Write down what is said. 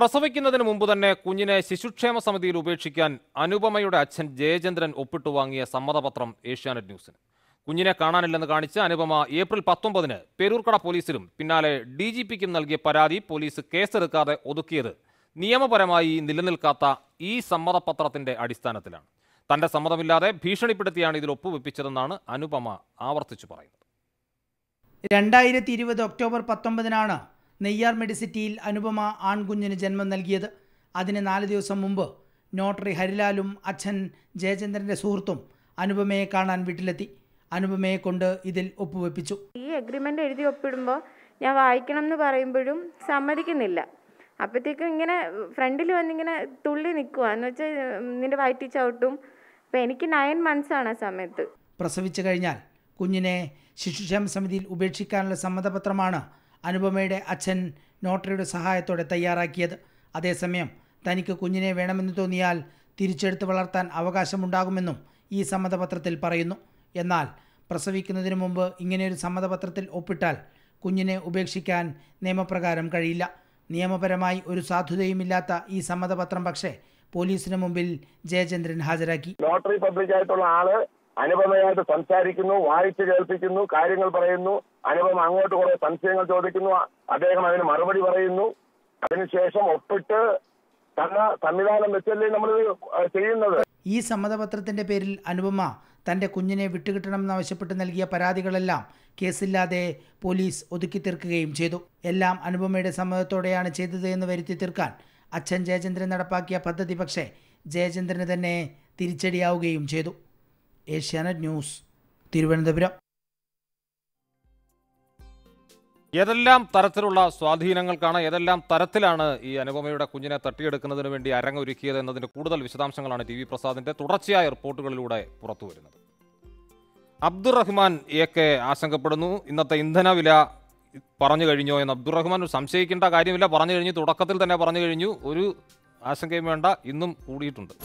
പ്രസവിക്കുന്നതിന് മുമ്പ് തന്നെ കുഞ്ഞിനെ ശിശുക്ഷേമ സമിതിയിൽ ഉപേക്ഷിക്കാൻ അനുപമയുടെ അച്ഛൻ ജയചന്ദ്രൻ ഒപ്പിട്ടു വാങ്ങിയ സമ്മതപത്രം ഏഷ്യാനെറ്റ് ന്യൂസിന് കുഞ്ഞിനെ കാണാനില്ലെന്ന് കാണിച്ച് അനുപമ ഏപ്രിൽ പത്തൊമ്പതിന് പേരൂർക്കട പോലീസിലും പിന്നാലെ ഡി ജി പിക്കും നൽകിയ പരാതി പോലീസ് കേസെടുക്കാതെ ഒതുക്കിയത് നിയമപരമായി നിലനിൽക്കാത്ത ഈ സമ്മതപത്രത്തിന്റെ അടിസ്ഥാനത്തിലാണ് തന്റെ സമ്മതമില്ലാതെ ഭീഷണിപ്പെടുത്തിയാണ് ഇതിൽ ഒപ്പുവെപ്പിച്ചതെന്നാണ് അനുപമ ആവർത്തിച്ചു പറയുന്നത് രണ്ടായിരത്തി ഇരുപത് ഒക്ടോബർ പത്തൊമ്പതിനാണ് നെയ്യാർ മെഡിസിറ്റിയിൽ അനുപമ ആൺകുഞ്ഞിന് ജന്മം നൽകിയത് അതിന് നാല് ദിവസം മുമ്പ് നോട്ടറി ഹരിലാലും അച്ഛൻ ജയചന്ദ്രൻ്റെ സുഹൃത്തും അനുപമയെ കാണാൻ വീട്ടിലെത്തി അനുപമയെ കൊണ്ട് ഇതിൽ ഒപ്പുവെപ്പിച്ചു ഈ അഗ്രിമെൻ്റ് എഴുതി ഒപ്പിടുമ്പോൾ ഞാൻ വായിക്കണം എന്ന് പറയുമ്പോഴും സമ്മതിക്കുന്നില്ല അപ്പോഴത്തേക്കും ഇങ്ങനെ ഫ്രണ്ടിൽ വന്നിങ്ങനെ തുള്ളി നിൽക്കുക എന്ന് വെച്ചാൽ നിന്റെ വയറ്റി ചവിട്ടും അപ്പം എനിക്ക് നയൻ മന്ത്സ് ആണ് ആ സമയത്ത് പ്രസവിച്ചു കഴിഞ്ഞാൽ കുഞ്ഞിനെ ശിശുക്ഷേമ സമിതിയിൽ ഉപേക്ഷിക്കാനുള്ള സമ്മതപത്രമാണ് അനുപമയുടെ അച്ഛൻ നോട്ടറിയുടെ സഹായത്തോടെ തയ്യാറാക്കിയത് അതേസമയം തനിക്ക് കുഞ്ഞിനെ വേണമെന്ന് തോന്നിയാൽ തിരിച്ചെടുത്ത് വളർത്താൻ അവകാശമുണ്ടാകുമെന്നും ഈ സമ്മതപത്രത്തിൽ പറയുന്നു എന്നാൽ പ്രസവിക്കുന്നതിന് മുമ്പ് ഇങ്ങനെയൊരു സമ്മതപത്രത്തിൽ ഒപ്പിട്ടാൽ കുഞ്ഞിനെ ഉപേക്ഷിക്കാൻ നിയമപ്രകാരം കഴിയില്ല നിയമപരമായി ഒരു സാധുതയുമില്ലാത്ത ഈ സമ്മതപത്രം പക്ഷേ പോലീസിന് മുമ്പിൽ ജയചന്ദ്രൻ ഹാജരാക്കി ലോട്ടറി പബ്ലിക് ആയിട്ടുള്ള ആള് അനുപമയായിട്ട് സംസാരിക്കുന്നു വായിച്ചു കേൾപ്പിക്കുന്നു കാര്യങ്ങൾ പറയുന്നു അനുപമ അങ്ങോട്ട് കുറെ സംശയങ്ങൾ ചോദിക്കുന്നു അദ്ദേഹം അതിന് മറുപടി പറയുന്നു അതിനുശേഷം ഒപ്പിട്ട് തന്ന സംവിധാനം വെച്ചല്ലേ നമ്മൾ ചെയ്യുന്നത് ഈ സമ്മതപത്രത്തിന്റെ പേരിൽ അനുപമ തന്റെ കുഞ്ഞിനെ വിട്ടുകിട്ടണമെന്നാവശ്യപ്പെട്ട് നൽകിയ പരാതികളെല്ലാം കേസില്ലാതെ പോലീസ് ഒതുക്കി തീർക്കുകയും ചെയ്തു എല്ലാം അനുപമയുടെ സമ്മതത്തോടെയാണ് ചെയ്തത് എന്ന് വരുത്തി തീർക്കാൻ അച്ഛൻ ജയചന്ദ്രൻ നടപ്പാക്കിയ പദ്ധതി പക്ഷേ ജയചന്ദ്രന് തന്നെ തിരിച്ചടിയാവുകയും ചെയ്തു ഏഷ്യാനെറ്റ് ന്യൂസ് തിരുവനന്തപുരം ഏതെല്ലാം തരത്തിലുള്ള സ്വാധീനങ്ങൾക്കാണ് ഏതെല്ലാം തരത്തിലാണ് ഈ അനുപമയുടെ കുഞ്ഞിനെ തട്ടിയെടുക്കുന്നതിന് വേണ്ടി അരങ്ങൊരുക്കിയത് എന്നതിൻ്റെ കൂടുതൽ വിശദാംശങ്ങളാണ് ടി വി പ്രസാദിൻ്റെ തുടർച്ചയായ റിപ്പോർട്ടുകളിലൂടെ പുറത്തുവരുന്നത് അബ്ദുറഹ്മാൻ എ കെ ആശങ്കപ്പെടുന്നു ഇന്നത്തെ ഇന്ധനവില പറഞ്ഞു കഴിഞ്ഞോ എന്ന് അബ്ദുറഹ്മാൻ സംശയിക്കേണ്ട കാര്യമില്ല പറഞ്ഞു കഴിഞ്ഞു തുടക്കത്തിൽ തന്നെ പറഞ്ഞു കഴിഞ്ഞു ഒരു ആശങ്കയും വേണ്ട ഇന്നും കൂടിയിട്ടുണ്ട്